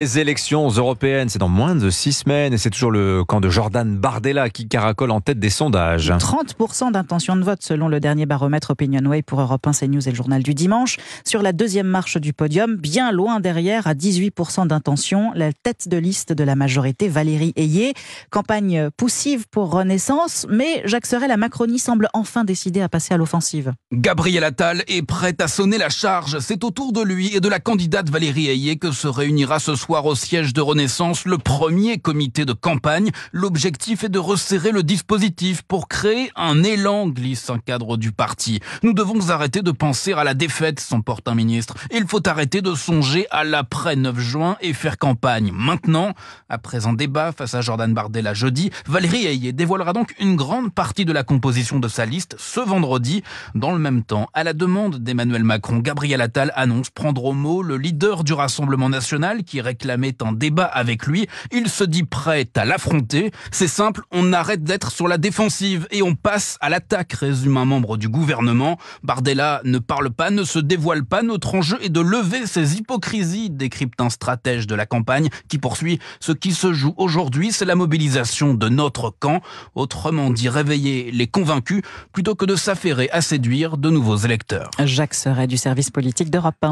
Les élections européennes, c'est dans moins de six semaines et c'est toujours le camp de Jordan Bardella qui caracole en tête des sondages. 30% d'intention de vote selon le dernier baromètre Opinionway pour Europe 1 News et le journal du dimanche. Sur la deuxième marche du podium, bien loin derrière, à 18% d'intention, la tête de liste de la majorité, Valérie Ayé. Campagne poussive pour Renaissance, mais Jacques Serret, la Macronie semble enfin décidé à passer à l'offensive. Gabriel Attal est prêt à sonner la charge. C'est au de lui et de la candidate Valérie Ayé que se réunira ce soir au siège de Renaissance, le premier comité de campagne. L'objectif est de resserrer le dispositif pour créer un élan, glisse un cadre du parti. Nous devons arrêter de penser à la défaite, s'emporte un ministre. Il faut arrêter de songer à l'après 9 juin et faire campagne. Maintenant, après un débat face à Jordan Bardella jeudi, Valérie Ayé dévoilera donc une grande partie de la composition de sa liste ce vendredi. Dans le même temps, à la demande d'Emmanuel Macron, Gabriel Attal annonce prendre au mot le leader du Rassemblement national qui réclame met en débat avec lui. Il se dit prêt à l'affronter. C'est simple, on arrête d'être sur la défensive et on passe à l'attaque, résume un membre du gouvernement. Bardella ne parle pas, ne se dévoile pas. Notre enjeu est de lever ces hypocrisies, décrypte un stratège de la campagne qui poursuit ce qui se joue aujourd'hui, c'est la mobilisation de notre camp. Autrement dit, réveiller les convaincus plutôt que de s'affairer à séduire de nouveaux électeurs. Jacques Serret du service politique d'Europe